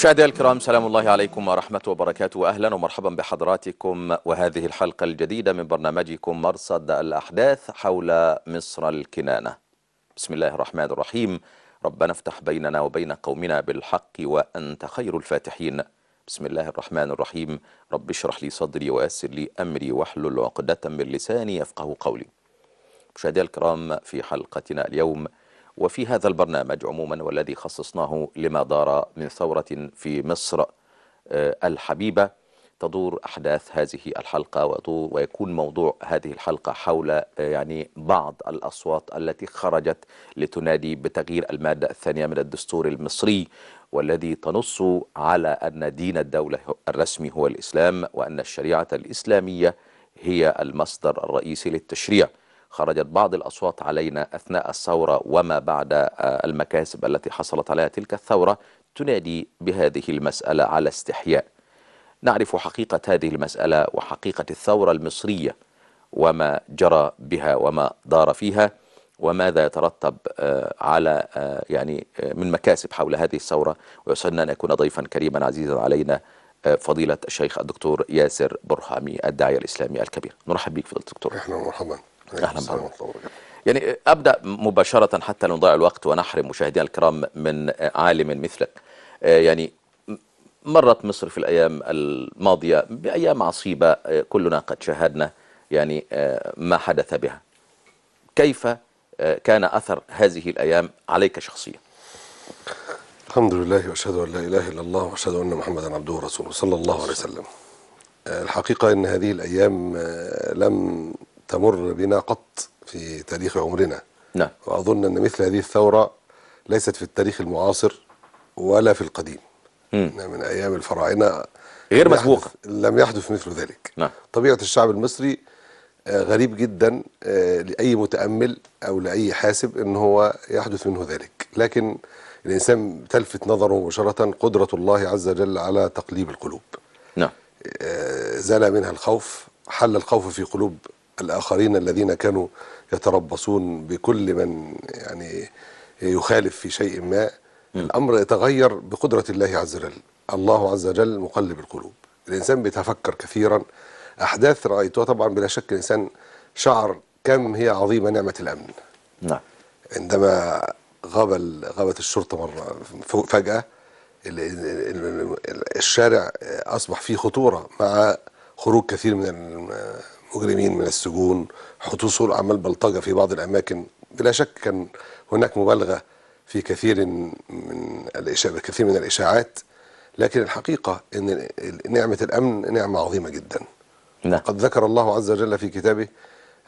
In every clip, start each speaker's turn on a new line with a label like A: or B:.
A: مشاهدي الكرام سلام الله عليكم ورحمة وبركاته أهلا ومرحبا بحضراتكم وهذه الحلقة الجديدة من برنامجكم مرصد الأحداث حول مصر الكنانة بسم الله الرحمن الرحيم ربنا افتح بيننا وبين قومنا بالحق وأنت خير الفاتحين بسم الله الرحمن الرحيم رب اشرح لي صدري ويسر لي أمري واحلل عقدة من لساني يفقه قولي مشاهدي الكرام في حلقتنا اليوم وفي هذا البرنامج عموما والذي خصصناه لما دار من ثورة في مصر آه، الحبيبة تدور أحداث هذه الحلقة ويكون موضوع هذه الحلقة حول آه، يعني بعض الأصوات التي خرجت لتنادي بتغيير المادة الثانية من الدستور المصري والذي تنص على أن دين الدولة الرسمي هو الإسلام وأن الشريعة الإسلامية هي المصدر الرئيسي للتشريع خرجت بعض الأصوات علينا أثناء الثورة وما بعد آه، المكاسب التي حصلت عليها تلك الثورة تنادي بهذه المسألة على استحياء نعرف حقيقة هذه المسألة وحقيقة الثورة المصرية وما جرى بها وما دار فيها وماذا يترتب آه، على آه، يعني من مكاسب حول هذه الثورة ويسعدنا أن يكون ضيفا كريما عزيزا علينا فضيلة الشيخ الدكتور ياسر برهامي الداعية الإسلامي الكبير نرحب بك فضيلة
B: الدكتور اهلا ومرحبا اهلا بك
A: يعني ابدا مباشره حتى لا نضيع الوقت ونحرم مشاهدينا الكرام من عالم مثلك آه، يعني مرت مصر في الايام الماضيه بايام عصيبه آه، كلنا قد شاهدنا يعني آه، ما حدث بها كيف كان اثر هذه الايام
B: عليك شخصيا الحمد لله واشهد ان لا اله الا الله واشهد ان محمدا عبده ورسوله صلى الله عليه وسلم الحقيقه ان هذه الايام لم تمر بنا قط في تاريخ عمرنا نعم وأظن أن مثل هذه الثورة ليست في التاريخ المعاصر ولا في القديم مم. من أيام الفراعنة غير مسبوقة لم يحدث مثل ذلك نعم. طبيعة الشعب المصري آه، غريب جدا آه، لأي متأمل أو لأي حاسب أن هو يحدث منه ذلك لكن الإنسان تلفت نظره مباشرة قدرة الله عز وجل على تقليب القلوب نعم آه، زال منها الخوف حل الخوف في قلوب الآخرين الذين كانوا يتربصون بكل من يعني يخالف في شيء ما الأمر يتغير بقدرة الله عز وجل الله عز وجل مقلب القلوب الإنسان بيتفكر كثيرا أحداث رأيتها طبعا بلا شك الإنسان شعر كم هي عظيمة نعمة الأمن نعم عندما غاب غابت الشرطة مرة فجأة الشارع أصبح فيه خطورة مع خروج كثير من مجرمين من السجون حصول أعمال بلطجة في بعض الأماكن بلا شك كان هناك مبالغة في كثير من الإشاعة كثير من الإشاعات لكن الحقيقة أن نعمة الأمن نعمة عظيمة جدا لا. نعم. قد ذكر الله عز وجل في كتابه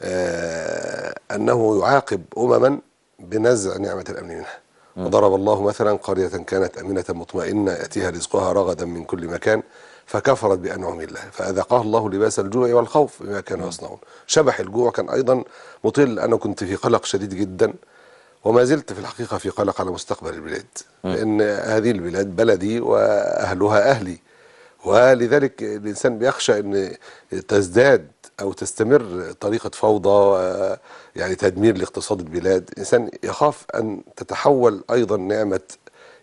B: آه، أنه يعاقب أمما بنزع نعمة الأمن منها وضرب الله مثلا قرية كانت أمنة مطمئنة يأتيها رزقها رغدا من كل مكان فكفرت بأنعم الله فأذاقها الله لباس الجوع والخوف بما كانوا يصنعون شبح الجوع كان أيضا مطل أنا كنت في قلق شديد جدا وما زلت في الحقيقة في قلق على مستقبل البلاد لأن هذه البلاد بلدي وأهلها أهلي ولذلك الإنسان بيخشى أن تزداد أو تستمر طريقة فوضى يعني تدمير لاقتصاد البلاد الإنسان يخاف أن تتحول أيضا نعمة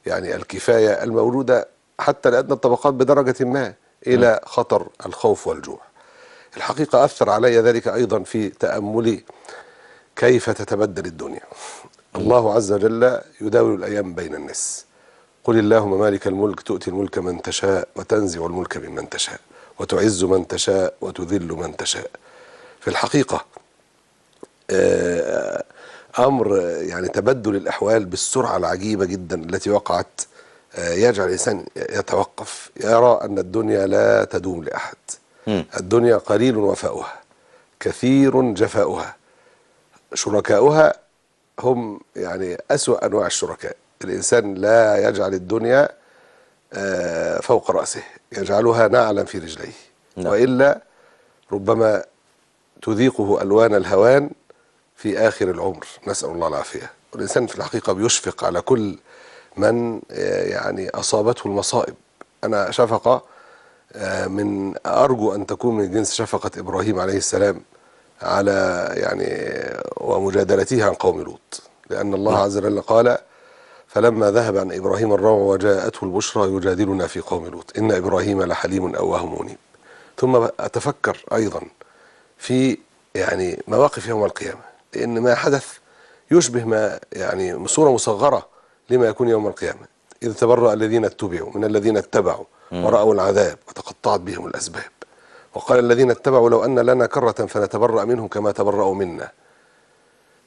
B: يعني الكفاية المولودة حتى لأدنى الطبقات بدرجة ما إلى نعم. خطر الخوف والجوع الحقيقة أثر علي ذلك أيضا في تأملي كيف تتبدل الدنيا الله عز وجل يداول الأيام بين الناس قل اللهم مالك الملك تؤتي الملك من تشاء وتنزع الملك ممن تشاء وتعز من تشاء وتذل من تشاء في الحقيقة آه، أمر يعني تبدل الأحوال بالسرعة العجيبة جدا التي وقعت آه، يجعل الإنسان يتوقف يرى أن الدنيا لا تدوم لأحد الدنيا قليل وفاؤها كثير جفاؤها شركاؤها هم يعني أسوأ أنواع الشركاء الإنسان لا يجعل الدنيا آه، فوق رأسه يجعلها نعلا في رجليه نعم. وإلا ربما تذيقه ألوان الهوان في آخر العمر نسأل الله العافية والإنسان في الحقيقة بيشفق على كل من آه، يعني أصابته المصائب أنا شفقة آه، من أرجو أن تكون من جنس شفقة إبراهيم عليه السلام على يعني ومجادلته عن قوم لوط لأن الله نعم. عز وجل قال فلما ذهب عن إبراهيم الروع وجاءته البشرى يجادلنا في قوم لوط إن إبراهيم لحليم أواه منيب ثم أتفكر أيضا في يعني مواقف يوم القيامة لأن ما حدث يشبه ما يعني صورة مصغرة لما يكون يوم القيامة إذ تبرأ الذين اتبعوا من الذين اتبعوا ورأوا العذاب وتقطعت بهم الأسباب وقال الذين اتبعوا لو أن لنا كرة فنتبرأ منهم كما تبرأوا منا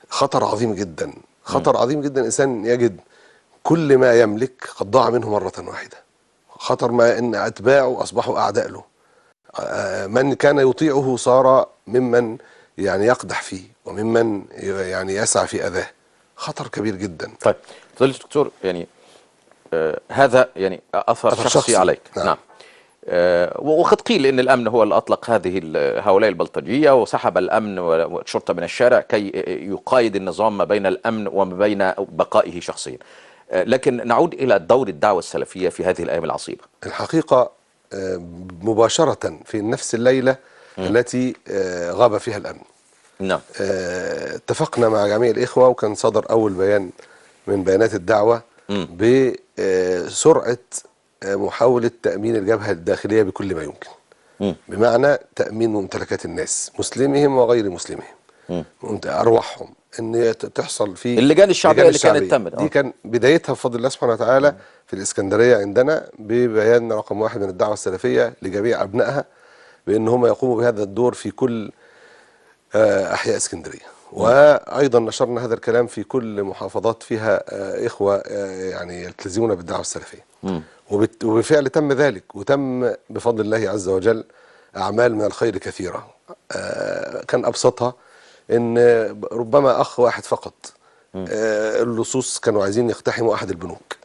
B: خطر عظيم جدا خطر عظيم جدا الإنسان يجد كل ما يملك قد ضاع منه مرة واحدة خطر ما أن أتباعه أصبحوا أعداء له آه، من كان يطيعه صار ممن يعني يقدح فيه وممن يعني يسعى في أذاه خطر كبير جدا طيب ظلت دكتور
A: يعني آه هذا يعني اثر, أثر شخصي, شخصي عليك نعم, نعم. آه وقد قيل ان الامن هو اللي اطلق هذه هؤلاء البلطجيه وسحب الامن والشرطه من الشارع كي يقايد النظام ما بين الامن وما بين بقائه شخصيا آه لكن نعود الى دور الدعوه السلفيه في هذه الايام العصيبه
B: الحقيقه آه، مباشره في نفس الليله م. التي آه، غاب فيها الامن نعم آه، اتفقنا مع جميع الاخوه وكان صدر اول بيان من بيانات الدعوة بسرعة آه، آه، محاولة تأمين الجبهة الداخلية بكل ما يمكن بمعنى تأمين ممتلكات الناس مسلمهم وغير مسلمهم أرواحهم ان تحصل في اللجان الشعبيه اللي الشعبية. كانت تمت دي آه. كان بدايتها بفضل الله سبحانه وتعالى في الاسكندريه عندنا ببيان رقم واحد من الدعوه السلفيه لجميع ابنائها بان هم يقوموا بهذا الدور في كل احياء اسكندريه وايضا نشرنا هذا الكلام في كل محافظات فيها آه، اخوه آه، يعني يلتزمون بالدعوه السلفيه وبالفعل تم ذلك وتم بفضل الله عز وجل اعمال من الخير كثيره آه، كان ابسطها ان ربما اخ واحد فقط اللصوص كانوا عايزين يقتحموا احد البنوك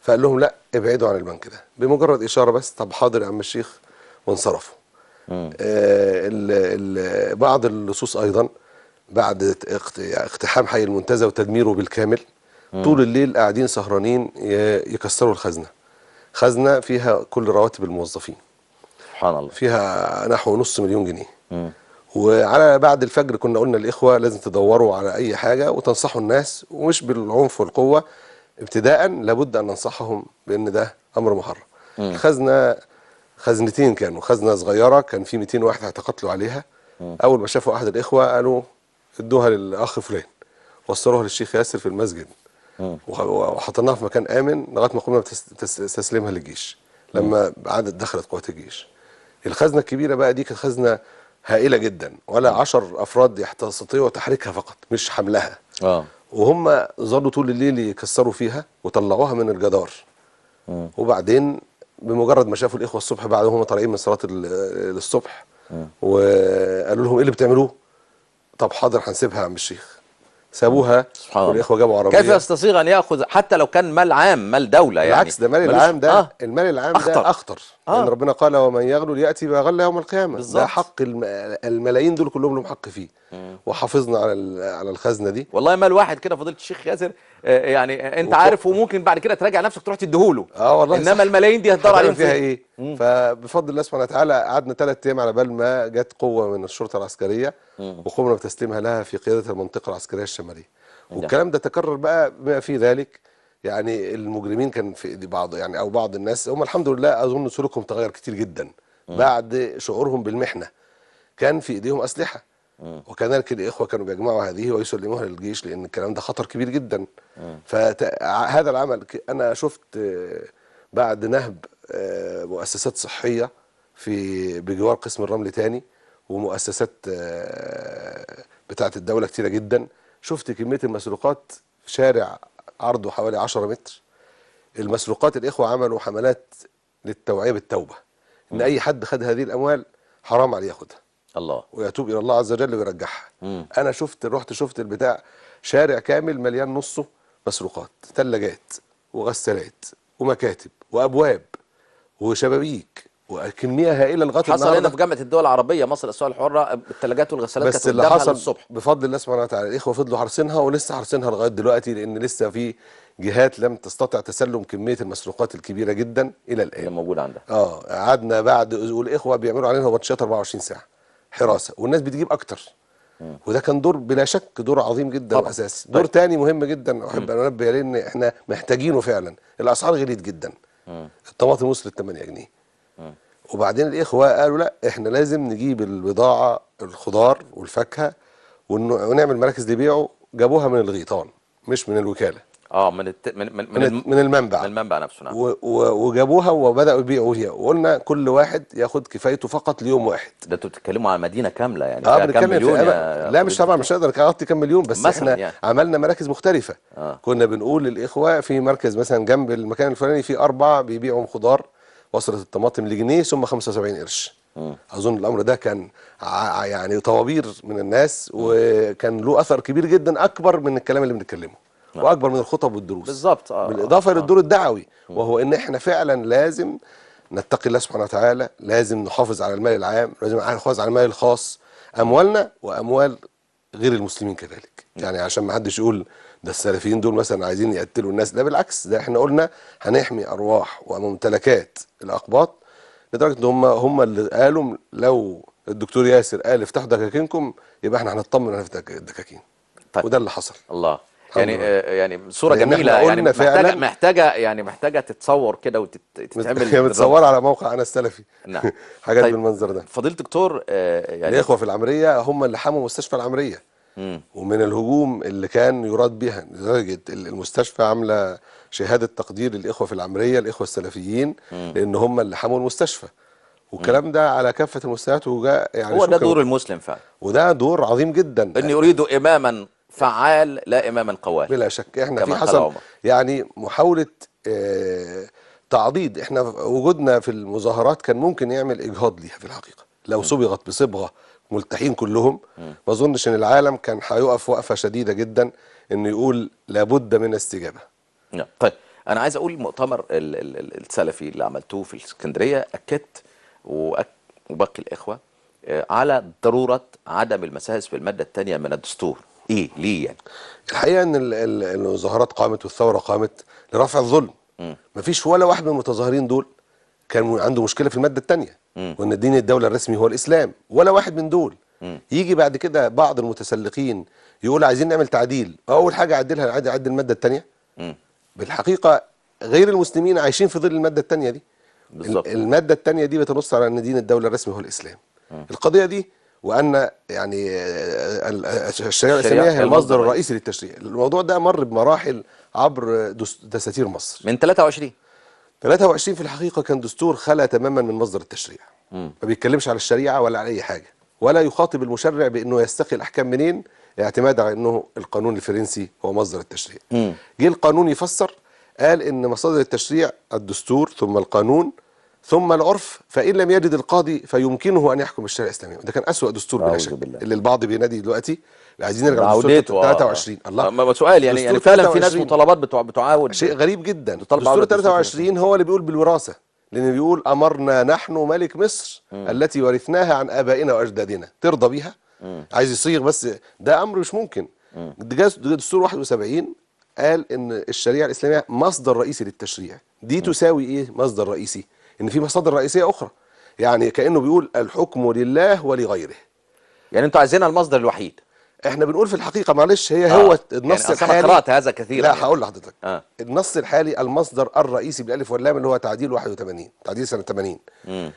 B: فقال لهم لا ابعدوا عن البنك ده بمجرد اشاره بس طب حاضر يا عم الشيخ وانصرفوا بعض اللصوص ايضا بعد اقتحام حي المنتزه وتدميره بالكامل مم. طول الليل قاعدين سهرانين يكسروا الخزنه خزنه فيها كل رواتب الموظفين سبحان الله فيها نحو نص مليون جنيه مم. وعلى بعد الفجر كنا قلنا الاخوه لازم تدوروا على اي حاجه وتنصحوا الناس ومش بالعنف والقوه ابتداء لابد ان ننصحهم بان ده امر محرم الخزنه خزنتين كانوا خزنه صغيره كان في 200 واحد اعتقلوا عليها مم. اول ما شافوا احد الاخوه قالوا ادوها للاخ فلان وصلوها للشيخ ياسر في المسجد آه. وحطيناها في مكان امن لغايه ما قمنا بتستسلمها للجيش آه. لما عدد دخلت قوات الجيش الخزنه الكبيره بقى دي كانت خزنه هائله جدا ولا 10 آه. افراد يستطيعوا تحريكها فقط مش حملها اه وهم ظلوا طول الليل يكسروا فيها وطلعوها من الجدار وبعدين بمجرد ما شافوا الاخوه الصبح بعد طالعين من صلاه الصبح وقالوا لهم ايه اللي بتعملوه طب حاضر هنسيبها يا عم الشيخ سابوها سبحان والاخوه جابوا عربيه كيف
A: يستسيغ ان ياخذ حتى لو كان مال عام مال دوله يعني بالعكس ده مال العام ده آه.
B: المال العام أخطر. ده اخطر آه. لأن ربنا قال ومن يغلو يأتي بما غلى يوم القيامة بالزبط. ده حق الملايين دول كلهم لهم حق فيه مم. وحافظنا على على الخزنة دي والله ما الواحد كده فضلت الشيخ ياسر آه، يعني انت وكو... عارف وممكن بعد كده تراجع نفسك تروح تديهوله اه والله انما صح. الملايين دي هتدور عليهم فيها ايه مم. فبفضل الله سبحانه وتعالى قعدنا ثلاث ايام على بال ما جت قوه من الشرطه العسكريه وقمنا بتسليمها لها في قياده المنطقه العسكريه الشماليه والكلام ده تكرر بقى بما في ذلك يعني المجرمين كان في ايدي بعض يعني او بعض الناس هم الحمد لله اظن سلوكهم تغير كتير جدا بعد شعورهم بالمحنه كان في ايديهم اسلحه وكذلك الاخوه كانوا بيجمعوا هذه ويسلموها للجيش لان الكلام ده خطر كبير جدا فهذا العمل انا شفت آه، بعد نهب آه، مؤسسات صحيه في بجوار قسم الرمل تاني ومؤسسات آه، بتاعه الدوله كتيره جدا شفت كميه المسروقات في شارع عرضه حوالي 10 متر المسروقات الإخوة عملوا حملات للتوعية بالتوبة إن م. أي حد خد هذه الأموال حرام عليه ياخدها الله ويتوب إلى الله عز وجل ويرجعها م. أنا شفت رحت شفت البتاع شارع كامل مليان نصه مسروقات ثلاجات وغسالات ومكاتب وأبواب وشبابيك وكميه هائله لغايه النهارده حصل هنا في
A: جامعه الدول العربيه مصر الاسواق الحره الثلاجات والغسالات كانت الصبح بس اللي حصل
B: بفضل الله سبحانه وتعالى الاخوه فضلوا حارسينها ولسه حارسينها لغايه دلوقتي لان لسه في جهات لم تستطع تسلم كميه المسروقات الكبيره جدا الى الان اللي موجوده عندها اه قعدنا بعد والاخوه بيعملوا علينا ماتشات 24 ساعه حراسه والناس بتجيب اكتر وده كان دور بلا شك دور عظيم جدا طبعا. واساسي طيب. دور طيب. تاني مهم جدا احب ان انبه عليه ان احنا محتاجينه فعلا الاسعار غليت جدا الطماطم وصلت 8 جنيه مم. وبعدين الإخوة قالوا لا إحنا لازم نجيب البضاعة الخضار والفاكهة ونعمل مراكز لبيعه جابوها من الغيطان مش من الوكالة
A: اه من الت... من من من,
B: من المنبع من المنبع نفسه نعم و... و... وجابوها وبداوا يبيعوا هي وقلنا كل واحد ياخد كفايته فقط ليوم واحد ده انتوا بتتكلموا على مدينه كامله يعني آه كام مليون في... يا... لا مش طبعا مش هقدر اغطي كام مليون بس احنا يعني. عملنا مراكز مختلفه آه. كنا بنقول للاخوه في مركز مثلا جنب المكان الفلاني في اربعه بيبيعوا خضار وصلت الطماطم لجنيه ثم 75 قرش اظن الامر ده كان يعني طوابير من الناس وكان له اثر كبير جدا اكبر من الكلام اللي بنتكلمه نعم. واكبر من الخطب والدروس بالظبط آه بالاضافه آه. آه. للدور الدعوي وهو ان احنا فعلا لازم نتقي الله سبحانه وتعالى لازم نحافظ على المال العام لازم نحافظ على المال الخاص اموالنا واموال غير المسلمين كذلك يعني عشان ما حدش يقول ده السلفيين دول مثلا عايزين يقتلوا الناس لا بالعكس ده احنا قلنا هنحمي ارواح وممتلكات الاقباط لدرجه ان هم هم اللي قالوا لو الدكتور ياسر قال افتحوا دكاكينكم يبقى احنا هنطمن على الدكاكين طيب. وده اللي حصل
A: الله يعني آه يعني صوره يعني جميله يعني محتاجه
B: محتاجه يعني محتاجه تتصور كده وتتعمل هي متصوره على موقع انا السلفي نعم حاجات طيب بالمنظر ده فضيله الدكتور آه يعني الاخوه في العمريه هم اللي حموا مستشفى العمريه ومن الهجوم اللي كان يراد بها لدرجه المستشفى عامله شهاده تقدير للاخوه في العمريه الاخوه السلفيين لان هم اللي حموا المستشفى والكلام ده على كافه المستويات وجاء يعني هو ده دور
A: المسلم فعلا
B: وده دور عظيم جدا اني اريد
A: اماما فعال لا إماما قوال
B: بلا شك إحنا في حسب يعني محاولة آه تعضيد إحنا وجودنا في المظاهرات كان ممكن يعمل إجهاض ليها في الحقيقة لو صبغت بصبغة ملتحين كلهم ما أظنش إن العالم كان هيقف وقفة شديدة جدا إنه يقول لابد من استجابة
A: نعم طيب أنا عايز أقول مؤتمر السلفي اللي عملتوه في الإسكندرية أكدت وباقي الإخوة آه، على ضرورة عدم المساس في المادة الثانية من الدستور ايه ليه يعني
B: الحقيقه ان المظاهرات قامت والثوره قامت لرفع الظلم ما فيش ولا واحد من المتظاهرين دول كان عنده مشكله في الماده الثانيه وان دين الدوله الرسمي هو الاسلام ولا واحد من دول م. يجي بعد كده بعض المتسلقين يقول عايزين نعمل تعديل اول حاجه اعدلها عادي اعدل الماده الثانيه بالحقيقه غير المسلمين عايشين في ظل الماده الثانيه دي بالظبط الماده الثانيه دي بتنص على ان دين الدوله الرسمي هو الاسلام م. القضيه دي وان يعني الشريعه الاسلاميه هي المصدر الرئيسي للتشريع الموضوع ده مر بمراحل عبر دساتير مصر من 23 23 في الحقيقه كان دستور خلى تماما من مصدر التشريع ما بيتكلمش على الشريعه ولا على اي حاجه ولا يخاطب المشرع بانه يستقي الاحكام منين اعتمادا على انه القانون الفرنسي هو مصدر التشريع جه القانون يفسر قال ان مصادر التشريع الدستور ثم القانون ثم العرف فإن لم يجد القاضي فيمكنه أن يحكم الشريعة الإسلامية وده كان أسوأ دستور بلا شك اللي البعض بينادي دلوقتي عايزين نرجع للدستور 23 آه. الله ما سؤال يعني, يعني فعلا في ناس مطالبات بتعاود شيء غريب جدا دستور 23 هو اللي بيقول بالوراثة لأن بيقول أمرنا نحن ملك مصر م. التي ورثناها عن آبائنا وأجدادنا ترضى بيها م. عايز يصيغ بس ده أمر مش ممكن دستور 71 قال إن الشريعة الإسلامية مصدر رئيسي للتشريع دي م. تساوي إيه مصدر رئيسي ان في مصادر رئيسيه اخرى يعني كانه بيقول الحكم لله ولغيره يعني انتوا عايزينها المصدر الوحيد احنا بنقول في الحقيقه معلش هي آه. هو يعني النص يعني الحالي قرات هذا كثيرا لا هقول لحضرتك آه. النص الحالي المصدر الرئيسي بالالف واللام اللي هو تعديل 81 تعديل سنه 80 مم.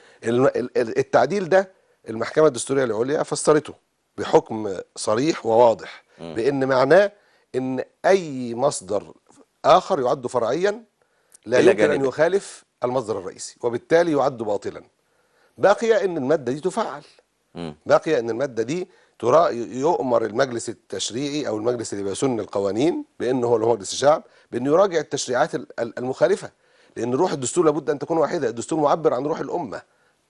B: التعديل ده المحكمه الدستوريه العليا فسرته بحكم صريح وواضح مم. بان معناه ان اي مصدر اخر يعد فرعيا لا يمكن ان يخالف المصدر الرئيسي وبالتالي يعد باطلا بقي ان الماده دي تفعل بقي ان الماده دي ترى يؤمر المجلس التشريعي او المجلس اللي بيسن القوانين بانه هو اللي هو مجلس الشعب بانه يراجع التشريعات المخالفه لان روح الدستور لابد ان تكون واحده الدستور معبر عن روح الامه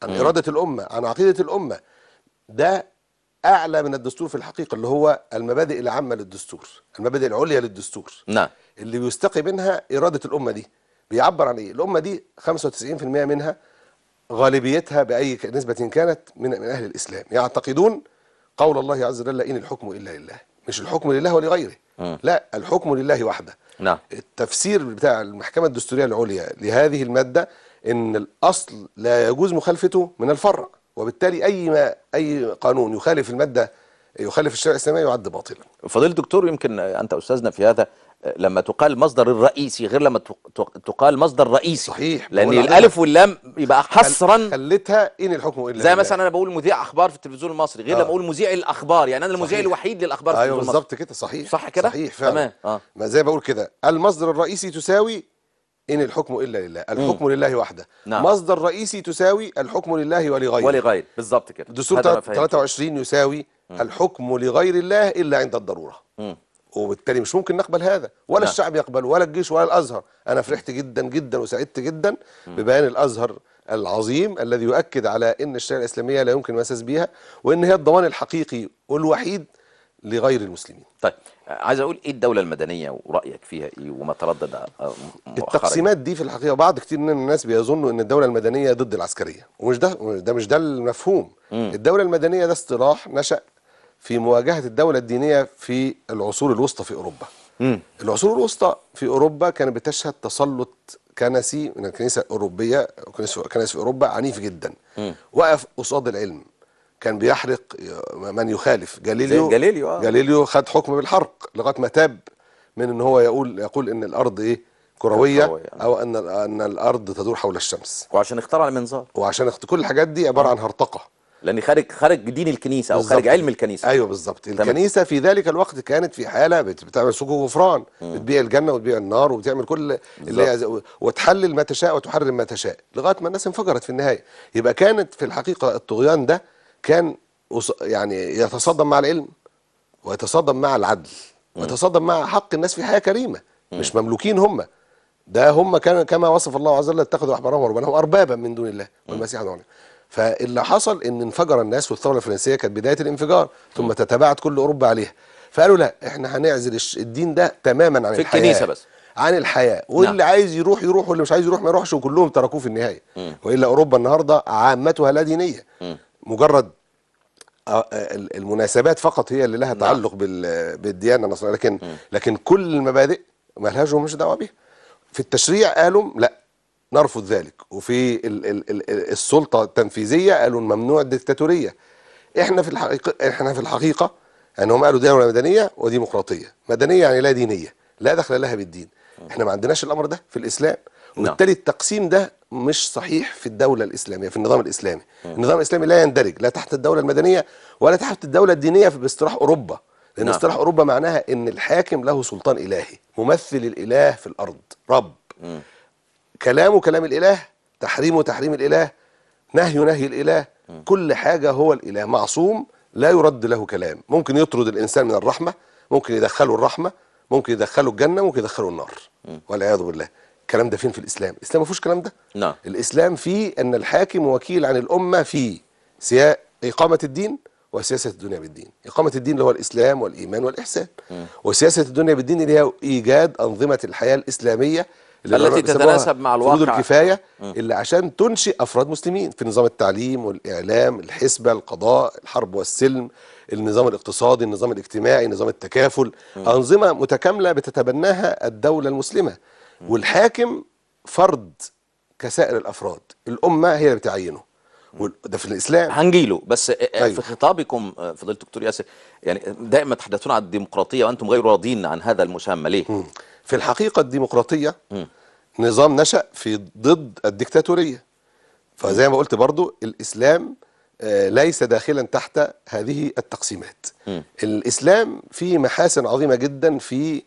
B: عن مم. اراده الامه عن عقيده الامه ده اعلى من الدستور في الحقيقه اللي هو المبادئ العامه للدستور المبادئ العليا للدستور نعم اللي بيستقي منها اراده الامه دي بيعبر عن ايه الامه دي 95% منها غالبيتها باي نسبه كانت من من اهل الاسلام يعتقدون قول الله عز وجل ان الحكم الا لله مش الحكم لله ولغيره آه. لا الحكم لله وحده نعم التفسير بتاع المحكمه الدستوريه العليا لهذه الماده ان الاصل لا يجوز مخالفته من الفرع وبالتالي اي ما اي قانون يخالف الماده يخالف الشرع الاسلامي يعد باطلا. فضيله الدكتور يمكن انت استاذنا في هذا لما تقال مصدر
A: الرئيسي غير لما تقال مصدر رئيسي صحيح لان الالف واللام يبقى حصرا
B: خلتها ان الحكم الا زي مثلا انا بقول مذيع اخبار في التلفزيون المصري
A: غير آه. لما اقول مذيع الاخبار يعني انا المذيع الوحيد للاخبار في ايوه بالظبط كده صحيح
B: صح كده صحيح فعلا تمام آه. ما زي بقول كده المصدر الرئيسي تساوي إن الحكم إلا لله الحكم لله وحده نعم. مصدر رئيسي تساوي الحكم لله ولغيره ولغيره
A: بالظبط كده دستور 23
B: يساوي الحكم لغير الله إلا عند الضرورة وبالتالي مش ممكن نقبل هذا ولا نعم. الشعب يقبل ولا الجيش ولا الازهر انا فرحت جدا جدا وسعدت جدا ببيان الازهر العظيم الذي يؤكد على ان الشريعه الاسلاميه لا يمكن مساس بها وان هي الضمان الحقيقي والوحيد لغير المسلمين
A: طيب عايز اقول ايه الدوله المدنيه ورايك فيها ايه وما تردد آه، آه،
B: التقسيمات دي في الحقيقه بعض كتير من الناس بيظنوا ان الدوله المدنيه ضد العسكريه ومش ده ده مش ده المفهوم م. الدوله المدنيه ده اصطلاح نشا في مواجهة الدولة الدينية في العصور الوسطى في أوروبا مم. العصور الوسطى في أوروبا كانت بتشهد تسلط كنسي من الكنيسة الأوروبية كنيسة في أوروبا عنيف جدا م. وقف قصاد العلم كان بيحرق من يخالف جاليليو جاليليو آه. جاليليو خد حكم بالحرق لغايه ما تاب من ان هو يقول يقول ان الارض ايه كرويه او ان ان الارض تدور حول الشمس وعشان اخترع المنظار وعشان كل الحاجات دي عباره آه. عن هرطقه لاني خارج خارج دين الكنيسه او بالزبط. خارج علم الكنيسه ايوه بالظبط الكنيسه في ذلك الوقت كانت في حاله بتعمل سوق غفران بتبيع الجنه وتبيع النار وبتعمل كل اللي هي وتحلل ما تشاء وتحرم ما تشاء لغايه ما الناس انفجرت في النهايه يبقى كانت في الحقيقه الطغيان ده كان يعني يتصادم مع العلم ويتصادم مع العدل ويتصادم مع حق الناس في حياه كريمه مش مملوكين هم ده هم كان كما وصف الله عز وجل اتخذوا احبارهم وربانهم اربابا من دون الله والمسيح ابن فاللي حصل ان انفجر الناس والثوره الفرنسيه كانت بدايه الانفجار ثم تتبعت كل اوروبا عليها فقالوا لا احنا هنعزل الدين ده تماما عن في الحياه الكنيسه بس عن الحياه واللي نعم. عايز يروح يروح واللي مش عايز يروح ما يروحش وكلهم تركوه في النهايه والا اوروبا النهارده عامتها لا دينيه مجرد آه، آه، المناسبات فقط هي اللي لها نعم. تعلق بالديانه النصرانيه لكن لكن كل المبادئ مالهاش ومش دعوه بيها في التشريع قالوا لا نرفض ذلك وفي ال ال ال السلطه التنفيذيه قالوا ممنوع الدكتاتوريه احنا في الحقيقه احنا في الحقيقه يعني هم قالوا دوله مدنيه وديمقراطيه مدنيه يعني لا دينيه لا دخل لها بالدين احنا ما عندناش الامر ده في الاسلام نعم. وبالتالي التقسيم ده مش صحيح في الدولة الإسلامية في النظام الإسلامي النظام الإسلامي لا يندرج لا تحت الدولة المدنية ولا تحت الدولة الدينية في باصطلاح أوروبا لأن نعم. اصطلاح أوروبا معناها أن الحاكم له سلطان إلهي ممثل الإله في الأرض رب كلامه كلام الاله تحريمه تحريم الاله نهي نهي الاله كل حاجه هو الاله معصوم لا يرد له كلام ممكن يطرد الانسان من الرحمه ممكن يدخله الرحمه ممكن يدخله الجنه ممكن يدخله النار والعياذ بالله الكلام ده فين في الاسلام الاسلام ما فيهوش الكلام ده نعم الاسلام فيه ان الحاكم وكيل عن الامه في سياق اقامه الدين وسياسه الدنيا بالدين اقامه الدين اللي هو الاسلام والايمان والاحسان م. وسياسه الدنيا بالدين اللي هي ايجاد انظمه الحياه الاسلاميه التي تتناسب مع الواقع الكفايه اللي عشان تنشئ افراد مسلمين في نظام التعليم والاعلام الحسبه القضاء الحرب والسلم النظام الاقتصادي النظام الاجتماعي نظام التكافل م. انظمه متكامله بتتبناها الدوله المسلمه م. والحاكم فرد كسائر الافراد الامه هي اللي بتعينه ده في الاسلام هنجيله بس آه، آه، أيوه. في خطابكم آه، فضيله الدكتور ياسر
A: يعني دائما تحدثون عن الديمقراطيه وانتم غير راضين عن هذا المسمى ليه؟ في الحقيقة الديمقراطية
B: م. نظام نشأ في ضد الدكتاتورية فزي ما قلت برضو الإسلام آه، ليس داخلا تحت هذه التقسيمات م. الإسلام فيه محاسن عظيمة جدا في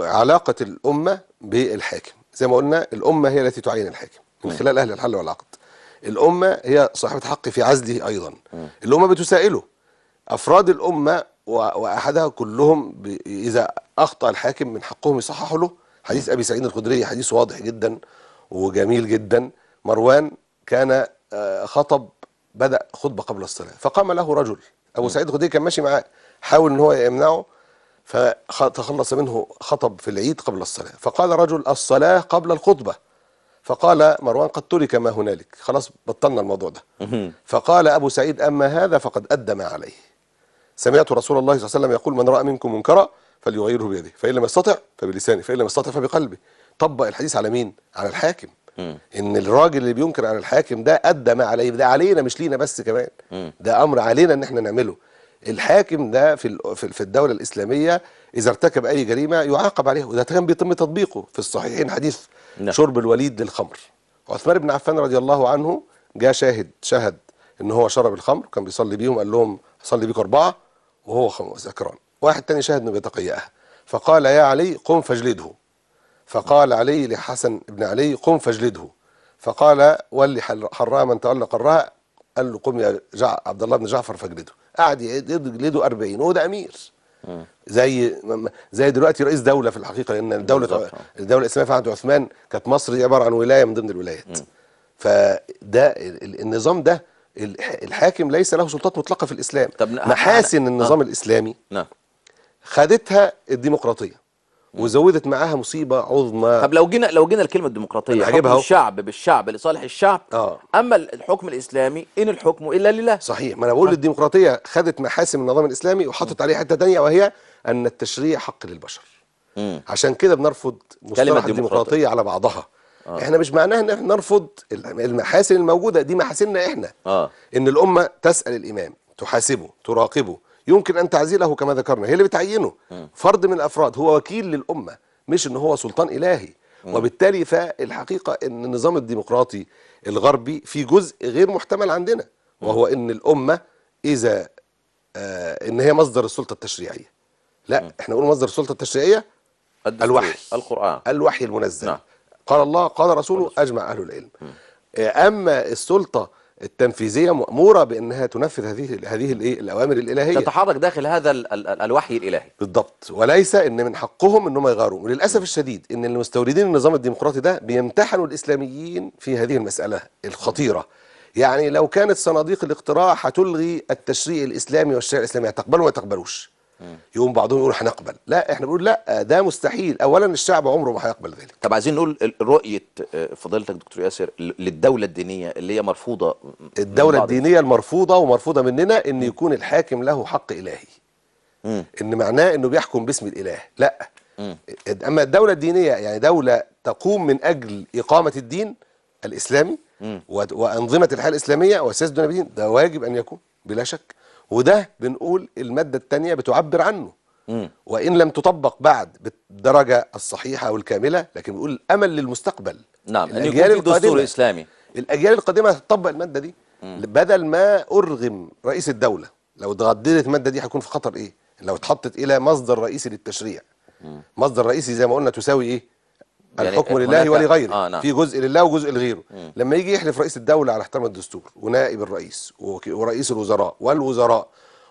B: علاقة الأمة بالحاكم زي ما قلنا الأمة هي التي تعين الحاكم من خلال أهل الحل والعقد الأمة هي صاحبة حق في عزله أيضا الأمة بتسائله أفراد الأمة وأحدها كلهم إذا اخطا الحاكم من حقهم يصححوا له حديث ابي سعيد الخدري حديث واضح جدا وجميل جدا مروان كان آه، خطب بدا خطبه قبل الصلاه فقام له رجل ابو سعيد الخدري كان ماشي معاه حاول ان هو يمنعه فتخلص منه خطب في العيد قبل الصلاه فقال رجل الصلاه قبل الخطبه فقال مروان قد ترك ما هنالك خلاص بطلنا الموضوع ده فقال ابو سعيد اما هذا فقد ادى ما عليه سمعت رسول الله صلى الله عليه وسلم يقول من راى منكم منكرا فليغيره بيده فإن لم يستطع فبلسانه فإن لم يستطع فبقلبه طبق الحديث على مين؟ على الحاكم م. ان الراجل اللي بينكر على الحاكم ده ادى ما عليه ده علينا مش لينا بس كمان م. ده امر علينا ان احنا نعمله الحاكم ده في في الدوله الاسلاميه اذا ارتكب اي جريمه يعاقب عليها وده كان بيتم تطبيقه في الصحيحين حديث نعم. شرب الوليد للخمر عثمان بن عفان رضي الله عنه جاء شاهد شهد ان هو شرب الخمر كان بيصلي بيهم قال لهم صلي بيكم اربعه وهو ذكران واحد تاني شاهد انه بيتقيأها فقال يا علي قم فاجلده فقال علي لحسن بن علي قم فاجلده فقال ولي حراما تولى الراء قال له قم يا جع... عبد الله بن جعفر فاجلده قعد يجلده 40 وهو ده امير زي زي دلوقتي رئيس دوله في الحقيقه لان الدوله الدوله الاسلاميه في عهد عثمان كانت مصر دي عباره عن ولايه من ضمن الولايات فده النظام ده الحاكم ليس له سلطات مطلقه في الاسلام طب محاسن النظام الاسلامي نعم خدتها الديمقراطيه وزودت معاها مصيبه عظمى طب لو جينا لو جينا لكلمه الديمقراطيه حكم الشعب
A: بالشعب لصالح الشعب آه. اما الحكم
B: الاسلامي ان الحكم الا لله صحيح ما انا بقول طيب. الديمقراطيه خدت محاسن النظام الاسلامي وحطت عليه حته ثانيه وهي ان التشريع حق للبشر مم. عشان كده بنرفض مصطلح الديمقراطيه على بعضها آه. احنا مش معناها ان احنا نرفض المحاسن الموجوده دي محاسننا احنا آه. ان الامه تسال الامام تحاسبه تراقبه يمكن أن تعزيله كما ذكرنا هي اللي بتعينه آه. فرد من الأفراد هو وكيل للأمة مش أن هو سلطان إلهي آه. وبالتالي فالحقيقة أن النظام الديمقراطي الغربي في جزء غير محتمل عندنا آه. وهو أن الأمة إذا آه أن هي مصدر السلطة التشريعية لا احنا نقول مصدر السلطة التشريعية الوحي القرآن الوحي المنزل نعم. قال الله قال رسوله أجمع أهل العلم أما السلطة التنفيذيه ماموره بانها تنفذ هذه هذه الايه الاوامر الالهيه تتحرك داخل هذا
A: الوحي الالهي
B: بالضبط وليس ان من حقهم ان هم يغيروا وللاسف الشديد ان المستوردين النظام الديمقراطي ده بيمتحنوا الاسلاميين في هذه المساله الخطيره يعني لو كانت صناديق الاقتراع هتلغي التشريع الاسلامي والشريعه الاسلاميه تقبلوا ولا تقبلوش يقوم بعضهم يقول هنقبل لا احنا بنقول لا ده مستحيل اولا الشعب عمره ما هيقبل ذلك
A: طب عايزين نقول رؤيه آه، فضيلتك دكتور ياسر للدوله الدينيه اللي هي مرفوضه
B: الدوله الدينيه المرفوضه ومرفوضه مننا ان يكون الحاكم له حق الهي م. ان معناه انه بيحكم باسم الاله لا م. اما الدوله الدينيه يعني دوله تقوم من اجل اقامه الدين الاسلامي وانظمه الحياه الاسلاميه وسياسه الدنيا ده واجب ان يكون بلا شك وده بنقول المادة الثانية بتعبر عنه مم. وإن لم تطبق بعد بالدرجة الصحيحة والكاملة لكن بنقول الأمل للمستقبل نعم الأجيال القادمة دستور إسلامي الأجيال القادمة هتطبق المادة دي مم. بدل ما أرغم رئيس الدولة لو اتغدرت المادة دي هيكون في خطر إيه لو اتحطت إلى مصدر رئيسي للتشريع مم. مصدر رئيسي زي ما قلنا تساوي إيه
A: يعني الحكم لله ولغيره آه نعم. في
B: جزء لله وجزء لغيره مم. لما يجي يحلف رئيس الدولة على احترام الدستور ونائب الرئيس ورئيس الوزراء والوزراء